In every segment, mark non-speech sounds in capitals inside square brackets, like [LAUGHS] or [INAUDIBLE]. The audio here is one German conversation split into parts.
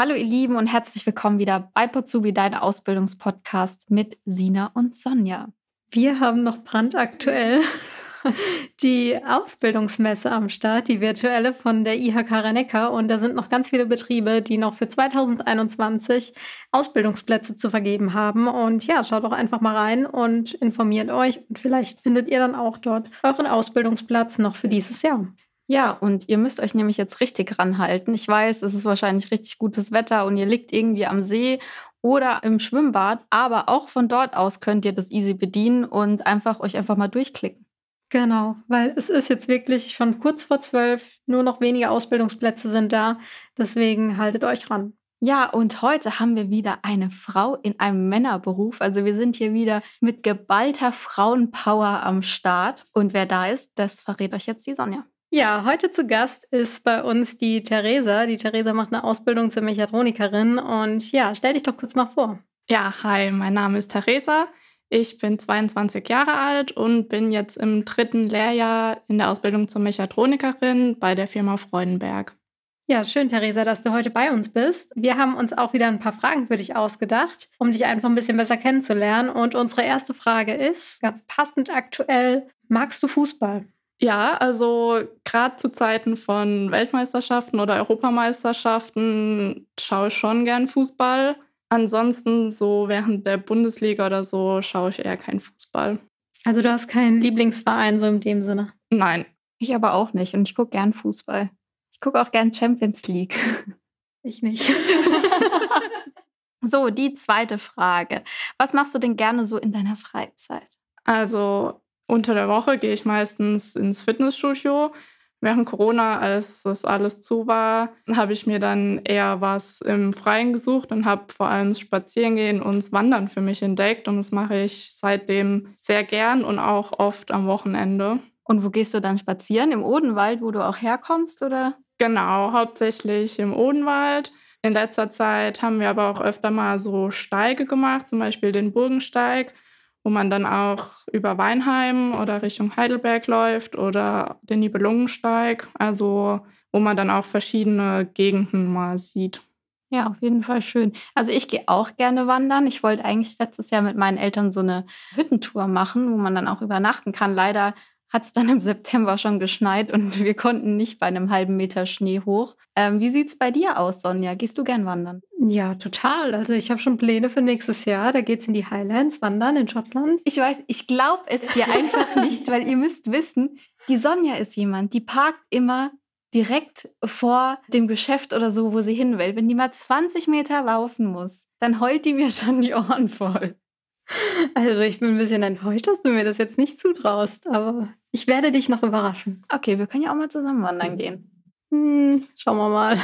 Hallo ihr Lieben und herzlich willkommen wieder bei Pozubi, dein Ausbildungspodcast mit Sina und Sonja. Wir haben noch brandaktuell [LAUGHS] die Ausbildungsmesse am Start, die virtuelle von der IHK Rennecker. Und da sind noch ganz viele Betriebe, die noch für 2021 Ausbildungsplätze zu vergeben haben. Und ja, schaut doch einfach mal rein und informiert euch. Und vielleicht findet ihr dann auch dort euren Ausbildungsplatz noch für dieses Jahr. Ja, und ihr müsst euch nämlich jetzt richtig ranhalten. Ich weiß, es ist wahrscheinlich richtig gutes Wetter und ihr liegt irgendwie am See oder im Schwimmbad, aber auch von dort aus könnt ihr das easy bedienen und einfach euch einfach mal durchklicken. Genau, weil es ist jetzt wirklich schon kurz vor zwölf, nur noch wenige Ausbildungsplätze sind da, deswegen haltet euch ran. Ja, und heute haben wir wieder eine Frau in einem Männerberuf. Also wir sind hier wieder mit geballter Frauenpower am Start. Und wer da ist, das verrät euch jetzt die Sonja. Ja, heute zu Gast ist bei uns die Theresa. Die Theresa macht eine Ausbildung zur Mechatronikerin und ja, stell dich doch kurz mal vor. Ja, hi, mein Name ist Theresa. Ich bin 22 Jahre alt und bin jetzt im dritten Lehrjahr in der Ausbildung zur Mechatronikerin bei der Firma Freudenberg. Ja, schön, Theresa, dass du heute bei uns bist. Wir haben uns auch wieder ein paar Fragen für dich ausgedacht, um dich einfach ein bisschen besser kennenzulernen. Und unsere erste Frage ist, ganz passend aktuell, magst du Fußball? Ja, also gerade zu Zeiten von Weltmeisterschaften oder Europameisterschaften schaue ich schon gern Fußball. Ansonsten so während der Bundesliga oder so schaue ich eher keinen Fußball. Also du hast keinen Lieblingsverein so in dem Sinne? Nein. Ich aber auch nicht und ich gucke gern Fußball. Ich gucke auch gern Champions League. Ich nicht. [LAUGHS] so, die zweite Frage. Was machst du denn gerne so in deiner Freizeit? Also unter der Woche gehe ich meistens ins Fitnessstudio. Während Corona, als das alles zu war, habe ich mir dann eher was im Freien gesucht und habe vor allem Spazierengehen und Wandern für mich entdeckt. Und das mache ich seitdem sehr gern und auch oft am Wochenende. Und wo gehst du dann spazieren? Im Odenwald, wo du auch herkommst, oder? Genau, hauptsächlich im Odenwald. In letzter Zeit haben wir aber auch öfter mal so Steige gemacht, zum Beispiel den Burgensteig wo man dann auch über Weinheim oder Richtung Heidelberg läuft oder den Nibelungensteig, also wo man dann auch verschiedene Gegenden mal sieht. Ja, auf jeden Fall schön. Also ich gehe auch gerne wandern. Ich wollte eigentlich letztes Jahr mit meinen Eltern so eine Hüttentour machen, wo man dann auch übernachten kann. Leider hat es dann im September schon geschneit und wir konnten nicht bei einem halben Meter Schnee hoch. Ähm, wie sieht es bei dir aus, Sonja? Gehst du gern wandern? Ja, total. Also ich habe schon Pläne für nächstes Jahr. Da geht es in die Highlands wandern in Schottland. Ich weiß, ich glaube es dir einfach [LAUGHS] nicht, weil ihr müsst wissen, die Sonja ist jemand, die parkt immer direkt vor dem Geschäft oder so, wo sie hin will. Wenn die mal 20 Meter laufen muss, dann heult die mir schon die Ohren voll. Also ich bin ein bisschen enttäuscht, dass du mir das jetzt nicht zutraust, aber ich werde dich noch überraschen. Okay, wir können ja auch mal zusammen wandern gehen. Hm, schauen wir mal.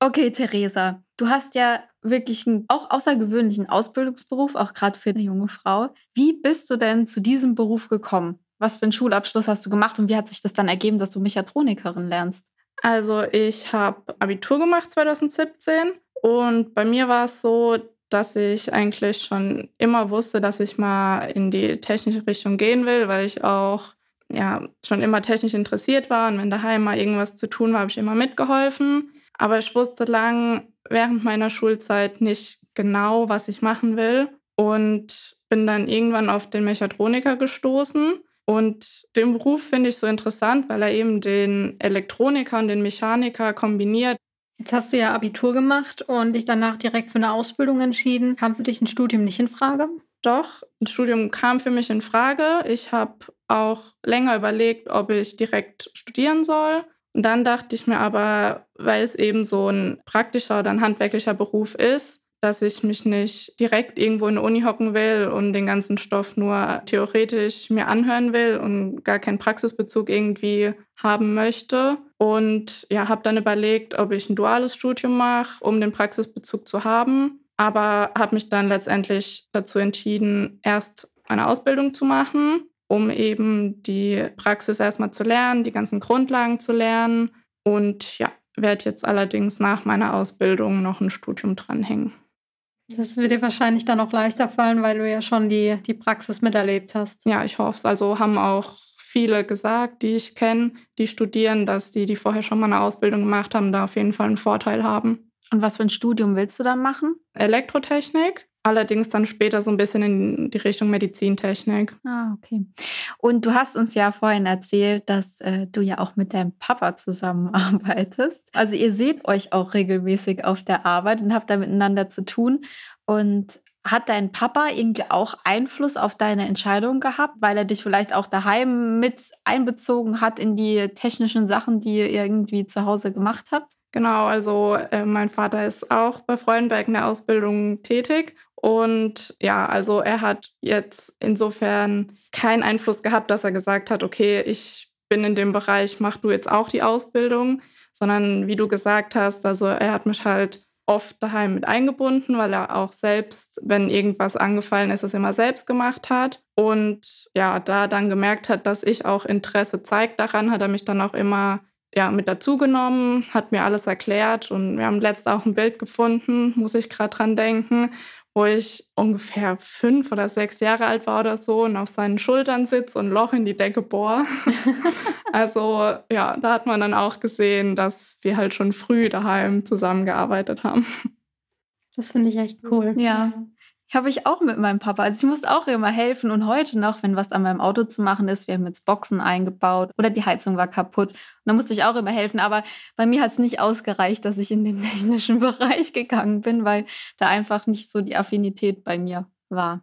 Okay, Theresa, du hast ja wirklich einen auch außergewöhnlichen Ausbildungsberuf, auch gerade für eine junge Frau. Wie bist du denn zu diesem Beruf gekommen? Was für einen Schulabschluss hast du gemacht und wie hat sich das dann ergeben, dass du Mechatronikerin lernst? Also ich habe Abitur gemacht 2017 und bei mir war es so, dass ich eigentlich schon immer wusste, dass ich mal in die technische Richtung gehen will, weil ich auch ja schon immer technisch interessiert war und wenn daheim mal irgendwas zu tun war, habe ich immer mitgeholfen. Aber ich wusste lang während meiner Schulzeit nicht genau, was ich machen will und bin dann irgendwann auf den Mechatroniker gestoßen. Und den Beruf finde ich so interessant, weil er eben den Elektroniker und den Mechaniker kombiniert. Jetzt hast du ja Abitur gemacht und dich danach direkt für eine Ausbildung entschieden. Kam für dich ein Studium nicht in Frage? Doch, ein Studium kam für mich in Frage. Ich habe auch länger überlegt, ob ich direkt studieren soll. Und dann dachte ich mir aber, weil es eben so ein praktischer oder ein handwerklicher Beruf ist, dass ich mich nicht direkt irgendwo in der Uni hocken will und den ganzen Stoff nur theoretisch mir anhören will und gar keinen Praxisbezug irgendwie haben möchte, und ja, habe dann überlegt, ob ich ein duales Studium mache, um den Praxisbezug zu haben. Aber habe mich dann letztendlich dazu entschieden, erst eine Ausbildung zu machen, um eben die Praxis erstmal zu lernen, die ganzen Grundlagen zu lernen. Und ja, werde jetzt allerdings nach meiner Ausbildung noch ein Studium dranhängen. Das wird dir wahrscheinlich dann auch leichter fallen, weil du ja schon die, die Praxis miterlebt hast. Ja, ich hoffe es. Also haben auch viele gesagt, die ich kenne, die studieren, dass die, die vorher schon mal eine Ausbildung gemacht haben, da auf jeden Fall einen Vorteil haben. Und was für ein Studium willst du dann machen? Elektrotechnik, allerdings dann später so ein bisschen in die Richtung Medizintechnik. Ah, okay. Und du hast uns ja vorhin erzählt, dass äh, du ja auch mit deinem Papa zusammenarbeitest. Also ihr seht euch auch regelmäßig auf der Arbeit und habt da miteinander zu tun. Und hat dein Papa irgendwie auch Einfluss auf deine Entscheidung gehabt, weil er dich vielleicht auch daheim mit einbezogen hat in die technischen Sachen, die ihr irgendwie zu Hause gemacht habt? Genau, also äh, mein Vater ist auch bei Freudenberg in der Ausbildung tätig und ja, also er hat jetzt insofern keinen Einfluss gehabt, dass er gesagt hat, okay, ich bin in dem Bereich, mach du jetzt auch die Ausbildung, sondern wie du gesagt hast, also er hat mich halt oft daheim mit eingebunden, weil er auch selbst, wenn irgendwas angefallen ist, das immer selbst gemacht hat. Und ja, da dann gemerkt hat, dass ich auch Interesse zeigt daran, hat er mich dann auch immer ja, mit dazugenommen, hat mir alles erklärt und wir haben letztens auch ein Bild gefunden, muss ich gerade dran denken, wo ich ungefähr fünf oder sechs Jahre alt war oder so und auf seinen Schultern sitze und Loch in die Decke bohr. [LAUGHS] also ja, da hat man dann auch gesehen, dass wir halt schon früh daheim zusammengearbeitet haben. Das finde ich echt cool. Ja, habe ich auch mit meinem Papa. Also ich musste auch immer helfen und heute noch, wenn was an meinem Auto zu machen ist, wir haben jetzt Boxen eingebaut oder die Heizung war kaputt. Und da musste ich auch immer helfen. Aber bei mir hat es nicht ausgereicht, dass ich in den [LAUGHS] technischen Bereich gegangen bin, weil da einfach nicht so die Affinität bei mir war.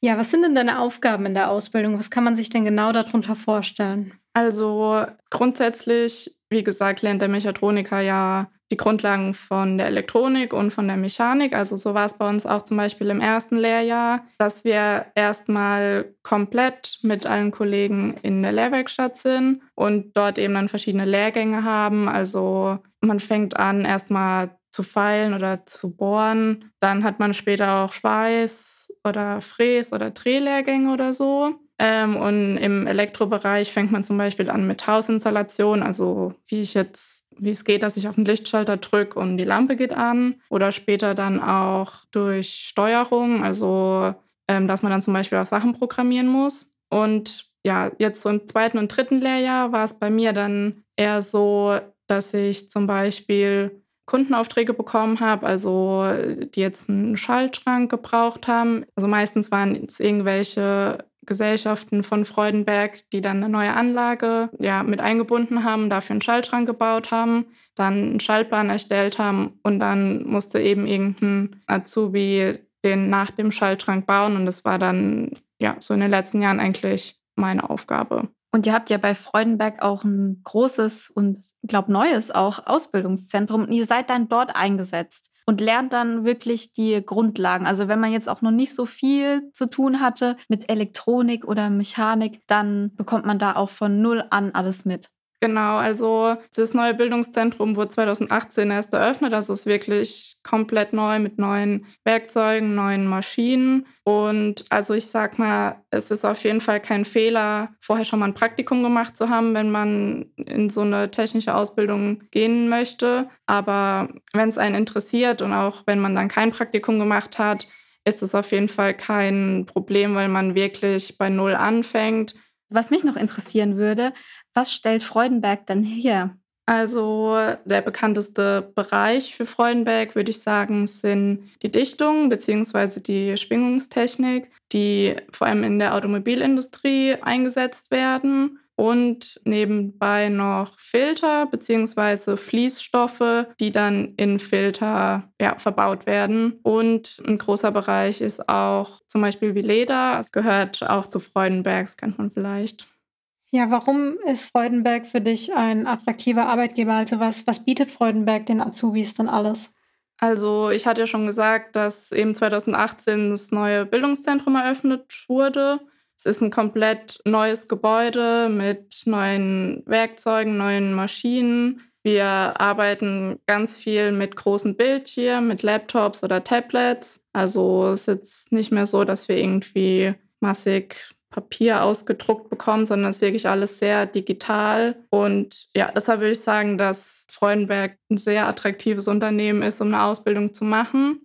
Ja, was sind denn deine Aufgaben in der Ausbildung? Was kann man sich denn genau darunter vorstellen? Also grundsätzlich wie gesagt, lernt der Mechatroniker ja die Grundlagen von der Elektronik und von der Mechanik. Also so war es bei uns auch zum Beispiel im ersten Lehrjahr, dass wir erstmal komplett mit allen Kollegen in der Lehrwerkstatt sind und dort eben dann verschiedene Lehrgänge haben. Also man fängt an erstmal zu feilen oder zu bohren. Dann hat man später auch Schweiß oder Fräs- oder Drehlehrgänge oder so. Ähm, und im Elektrobereich fängt man zum Beispiel an mit Hausinstallation, also wie ich jetzt, wie es geht, dass ich auf den Lichtschalter drücke und die Lampe geht an. Oder später dann auch durch Steuerung, also ähm, dass man dann zum Beispiel auch Sachen programmieren muss. Und ja, jetzt so im zweiten und dritten Lehrjahr war es bei mir dann eher so, dass ich zum Beispiel Kundenaufträge bekommen habe, also die jetzt einen Schaltschrank gebraucht haben. Also meistens waren es irgendwelche Gesellschaften von Freudenberg, die dann eine neue Anlage ja, mit eingebunden haben, dafür einen Schaltschrank gebaut haben, dann einen Schaltplan erstellt haben und dann musste eben irgendein Azubi den nach dem Schaltschrank bauen und das war dann ja so in den letzten Jahren eigentlich meine Aufgabe. Und ihr habt ja bei Freudenberg auch ein großes und ich glaube neues auch Ausbildungszentrum und ihr seid dann dort eingesetzt und lernt dann wirklich die Grundlagen. Also wenn man jetzt auch noch nicht so viel zu tun hatte mit Elektronik oder Mechanik, dann bekommt man da auch von null an alles mit. Genau, also das neue Bildungszentrum wurde 2018 erst eröffnet. Das ist wirklich komplett neu mit neuen Werkzeugen, neuen Maschinen. Und also ich sag mal, es ist auf jeden Fall kein Fehler, vorher schon mal ein Praktikum gemacht zu haben, wenn man in so eine technische Ausbildung gehen möchte. Aber wenn es einen interessiert und auch wenn man dann kein Praktikum gemacht hat, ist es auf jeden Fall kein Problem, weil man wirklich bei Null anfängt. Was mich noch interessieren würde, was stellt Freudenberg denn her? Also der bekannteste Bereich für Freudenberg, würde ich sagen, sind die Dichtung bzw. die Schwingungstechnik, die vor allem in der Automobilindustrie eingesetzt werden. Und nebenbei noch Filter bzw. Fließstoffe, die dann in Filter ja, verbaut werden. Und ein großer Bereich ist auch zum Beispiel wie Leder. Es gehört auch zu Freudenbergs, kennt man vielleicht. Ja, warum ist Freudenberg für dich ein attraktiver Arbeitgeber? Also was, was bietet Freudenberg den Azubis denn alles? Also ich hatte ja schon gesagt, dass eben 2018 das neue Bildungszentrum eröffnet wurde. Es ist ein komplett neues Gebäude mit neuen Werkzeugen, neuen Maschinen. Wir arbeiten ganz viel mit großen Bildschirmen, mit Laptops oder Tablets. Also es ist jetzt nicht mehr so, dass wir irgendwie massig Papier ausgedruckt bekommen, sondern es ist wirklich alles sehr digital. Und ja, deshalb würde ich sagen, dass Freudenberg ein sehr attraktives Unternehmen ist, um eine Ausbildung zu machen.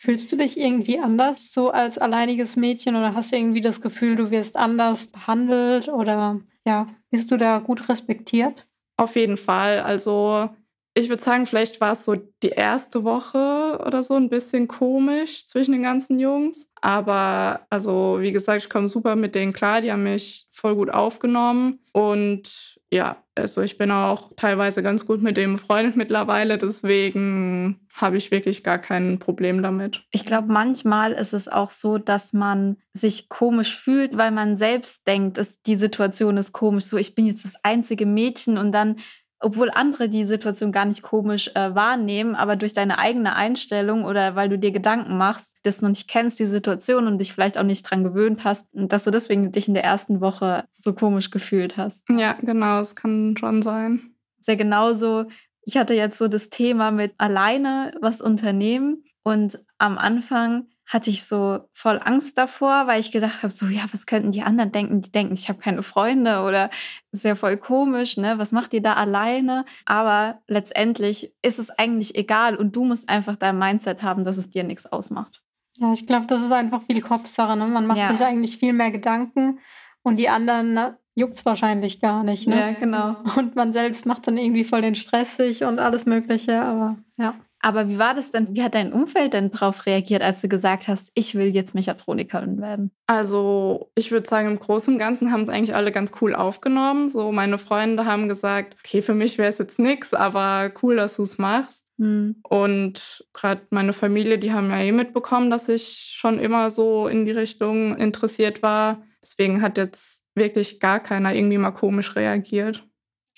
Fühlst du dich irgendwie anders so als alleiniges Mädchen oder hast du irgendwie das Gefühl, du wirst anders behandelt oder ja, bist du da gut respektiert? Auf jeden Fall. Also ich würde sagen, vielleicht war es so die erste Woche oder so ein bisschen komisch zwischen den ganzen Jungs. Aber also, wie gesagt, ich komme super mit denen klar. Die haben mich voll gut aufgenommen. Und ja, also ich bin auch teilweise ganz gut mit dem befreundet mittlerweile. Deswegen habe ich wirklich gar kein Problem damit. Ich glaube, manchmal ist es auch so, dass man sich komisch fühlt, weil man selbst denkt, es, die Situation ist komisch. So, ich bin jetzt das einzige Mädchen und dann obwohl andere die Situation gar nicht komisch äh, wahrnehmen, aber durch deine eigene Einstellung oder weil du dir Gedanken machst, das noch nicht kennst, die Situation und dich vielleicht auch nicht dran gewöhnt hast, dass du deswegen dich in der ersten Woche so komisch gefühlt hast. Ja, genau, es kann schon sein. Sehr ja genauso. Ich hatte jetzt so das Thema mit alleine was unternehmen und am Anfang hatte ich so voll Angst davor, weil ich gedacht habe, so ja, was könnten die anderen denken? Die denken, ich habe keine Freunde oder ist ja voll komisch, ne? Was macht ihr da alleine? Aber letztendlich ist es eigentlich egal und du musst einfach dein Mindset haben, dass es dir nichts ausmacht. Ja, ich glaube, das ist einfach viel Kopfsache. Ne? Man macht ja. sich eigentlich viel mehr Gedanken und die anderen ne, juckt es wahrscheinlich gar nicht. Ne? Ja, genau. Und man selbst macht dann irgendwie voll den Stress sich und alles Mögliche, aber ja. Aber wie war das denn? Wie hat dein Umfeld denn darauf reagiert, als du gesagt hast, ich will jetzt Mechatronikerin werden? Also, ich würde sagen, im Großen und Ganzen haben es eigentlich alle ganz cool aufgenommen. So, meine Freunde haben gesagt, okay, für mich wäre es jetzt nichts, aber cool, dass du es machst. Mhm. Und gerade meine Familie, die haben ja eh mitbekommen, dass ich schon immer so in die Richtung interessiert war. Deswegen hat jetzt wirklich gar keiner irgendwie mal komisch reagiert.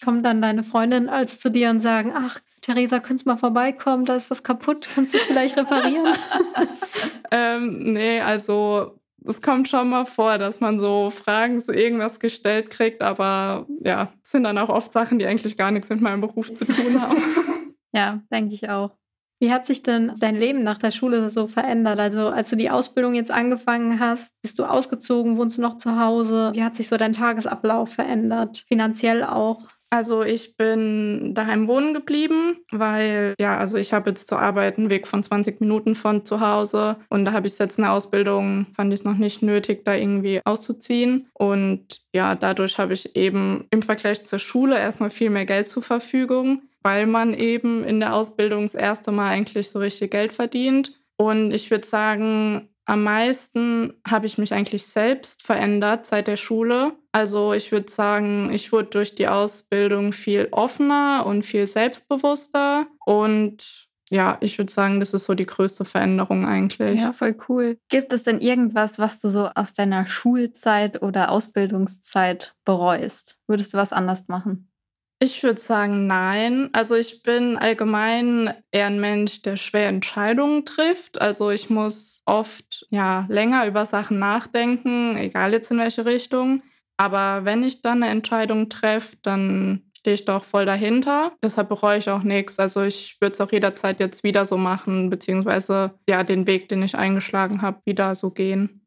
Kommt dann deine Freundin als zu dir und sagen, ach, Theresa, könntest du mal vorbeikommen, da ist was kaputt, kannst du es vielleicht reparieren? [LAUGHS] ähm, nee, also es kommt schon mal vor, dass man so Fragen zu irgendwas gestellt kriegt, aber ja, es sind dann auch oft Sachen, die eigentlich gar nichts mit meinem Beruf zu tun haben. [LAUGHS] ja, denke ich auch. Wie hat sich denn dein Leben nach der Schule so verändert? Also als du die Ausbildung jetzt angefangen hast, bist du ausgezogen, wohnst du noch zu Hause? Wie hat sich so dein Tagesablauf verändert? Finanziell auch? Also ich bin daheim wohnen geblieben, weil ja, also ich habe jetzt zur Arbeit einen Weg von 20 Minuten von zu Hause und da habe ich jetzt eine Ausbildung, fand ich es noch nicht nötig, da irgendwie auszuziehen. Und ja, dadurch habe ich eben im Vergleich zur Schule erstmal viel mehr Geld zur Verfügung, weil man eben in der Ausbildung das erste Mal eigentlich so richtig Geld verdient. Und ich würde sagen, am meisten habe ich mich eigentlich selbst verändert seit der Schule. Also ich würde sagen, ich wurde durch die Ausbildung viel offener und viel selbstbewusster. Und ja, ich würde sagen, das ist so die größte Veränderung eigentlich. Ja, voll cool. Gibt es denn irgendwas, was du so aus deiner Schulzeit oder Ausbildungszeit bereust? Würdest du was anders machen? Ich würde sagen, nein. Also ich bin allgemein eher ein Mensch, der schwer Entscheidungen trifft. Also ich muss oft ja länger über Sachen nachdenken, egal jetzt in welche Richtung. Aber wenn ich dann eine Entscheidung treffe, dann stehe ich doch voll dahinter. Deshalb bereue ich auch nichts. Also ich würde es auch jederzeit jetzt wieder so machen, beziehungsweise ja den Weg, den ich eingeschlagen habe, wieder so gehen.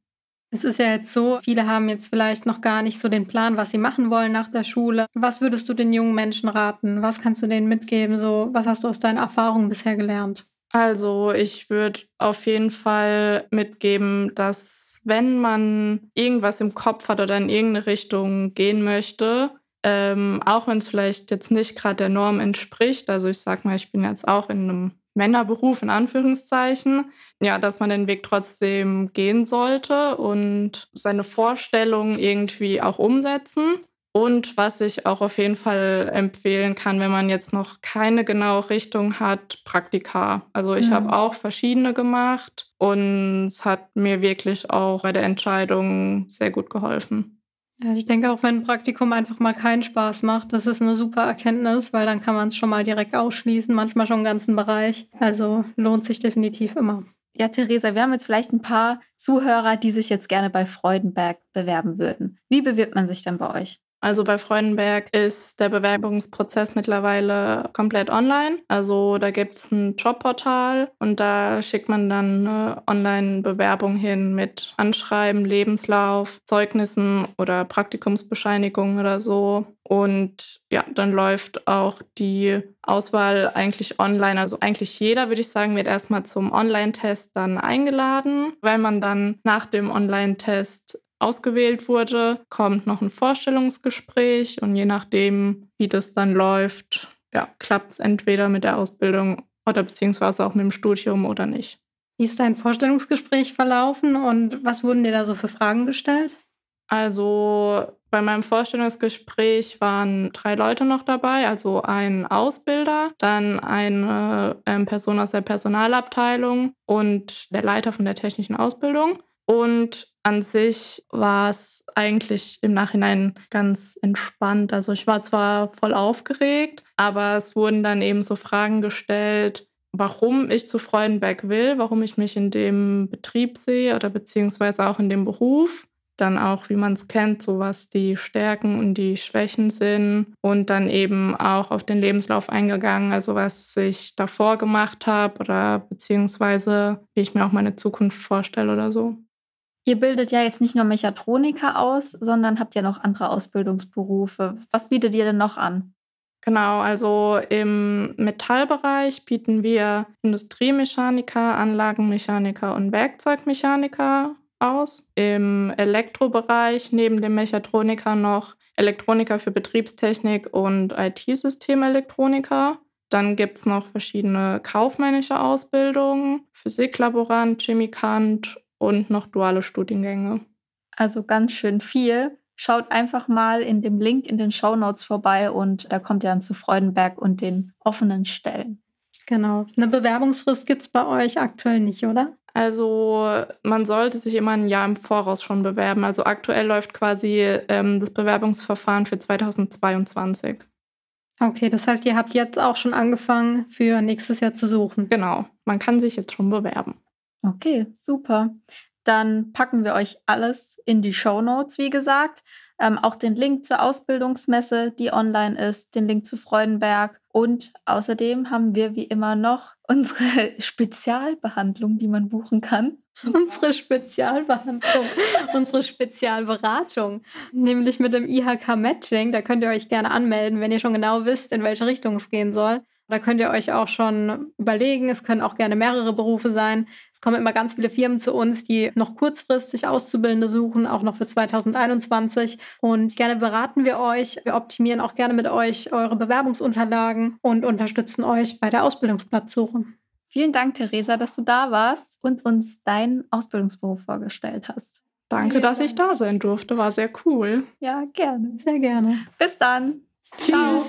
Es ist ja jetzt so, viele haben jetzt vielleicht noch gar nicht so den Plan, was sie machen wollen nach der Schule. Was würdest du den jungen Menschen raten? Was kannst du denen mitgeben? So, was hast du aus deinen Erfahrungen bisher gelernt? Also, ich würde auf jeden Fall mitgeben, dass wenn man irgendwas im Kopf hat oder in irgendeine Richtung gehen möchte, ähm, auch wenn es vielleicht jetzt nicht gerade der Norm entspricht, also ich sag mal, ich bin jetzt auch in einem Männerberuf in Anführungszeichen, ja, dass man den Weg trotzdem gehen sollte und seine Vorstellungen irgendwie auch umsetzen. Und was ich auch auf jeden Fall empfehlen kann, wenn man jetzt noch keine genaue Richtung hat, Praktika. Also ich mhm. habe auch verschiedene gemacht und es hat mir wirklich auch bei der Entscheidung sehr gut geholfen. Ja, ich denke, auch wenn ein Praktikum einfach mal keinen Spaß macht, das ist eine super Erkenntnis, weil dann kann man es schon mal direkt ausschließen, manchmal schon einen ganzen Bereich. Also lohnt sich definitiv immer. Ja, Theresa, wir haben jetzt vielleicht ein paar Zuhörer, die sich jetzt gerne bei Freudenberg bewerben würden. Wie bewirbt man sich denn bei euch? Also bei Freudenberg ist der Bewerbungsprozess mittlerweile komplett online. Also da gibt es ein Jobportal und da schickt man dann eine Online-Bewerbung hin mit Anschreiben, Lebenslauf, Zeugnissen oder Praktikumsbescheinigungen oder so. Und ja, dann läuft auch die Auswahl eigentlich online. Also eigentlich jeder, würde ich sagen, wird erstmal zum Online-Test dann eingeladen. Wenn man dann nach dem Online-Test ausgewählt wurde, kommt noch ein Vorstellungsgespräch und je nachdem, wie das dann läuft, ja, klappt es entweder mit der Ausbildung oder beziehungsweise auch mit dem Studium oder nicht. Wie ist dein Vorstellungsgespräch verlaufen und was wurden dir da so für Fragen gestellt? Also bei meinem Vorstellungsgespräch waren drei Leute noch dabei, also ein Ausbilder, dann eine ähm, Person aus der Personalabteilung und der Leiter von der technischen Ausbildung. Und an sich war es eigentlich im Nachhinein ganz entspannt. Also ich war zwar voll aufgeregt, aber es wurden dann eben so Fragen gestellt, warum ich zu Freudenberg will, warum ich mich in dem Betrieb sehe oder beziehungsweise auch in dem Beruf. Dann auch, wie man es kennt, so was die Stärken und die Schwächen sind. Und dann eben auch auf den Lebenslauf eingegangen, also was ich davor gemacht habe oder beziehungsweise wie ich mir auch meine Zukunft vorstelle oder so. Ihr bildet ja jetzt nicht nur Mechatroniker aus, sondern habt ja noch andere Ausbildungsberufe. Was bietet ihr denn noch an? Genau, also im Metallbereich bieten wir Industriemechaniker, Anlagenmechaniker und Werkzeugmechaniker aus. Im Elektrobereich neben dem Mechatroniker noch Elektroniker für Betriebstechnik und IT-Systemelektroniker. Dann gibt es noch verschiedene kaufmännische Ausbildungen, Physiklaborant, Chemikant und noch duale Studiengänge. Also ganz schön viel. Schaut einfach mal in dem Link in den Show Notes vorbei und da kommt ihr dann zu Freudenberg und den offenen Stellen. Genau. Eine Bewerbungsfrist gibt es bei euch aktuell nicht, oder? Also man sollte sich immer ein Jahr im Voraus schon bewerben. Also aktuell läuft quasi ähm, das Bewerbungsverfahren für 2022. Okay, das heißt, ihr habt jetzt auch schon angefangen, für nächstes Jahr zu suchen. Genau, man kann sich jetzt schon bewerben. Okay, super. Dann packen wir euch alles in die Show Notes, wie gesagt. Ähm, auch den Link zur Ausbildungsmesse, die online ist, den Link zu Freudenberg. Und außerdem haben wir wie immer noch [LAUGHS] unsere Spezialbehandlung, die man buchen kann. [LAUGHS] Unsere Spezialbehandlung, [LAUGHS] unsere Spezialberatung, nämlich mit dem IHK Matching. Da könnt ihr euch gerne anmelden, wenn ihr schon genau wisst, in welche Richtung es gehen soll. Da könnt ihr euch auch schon überlegen. Es können auch gerne mehrere Berufe sein. Es kommen immer ganz viele Firmen zu uns, die noch kurzfristig Auszubildende suchen, auch noch für 2021. Und gerne beraten wir euch. Wir optimieren auch gerne mit euch eure Bewerbungsunterlagen und unterstützen euch bei der Ausbildungsplatzsuche. Vielen Dank, Theresa, dass du da warst und uns deinen Ausbildungsberuf vorgestellt hast. Danke, dass ich da sein durfte. War sehr cool. Ja, gerne. Sehr gerne. Bis dann. Tschüss. Ciao.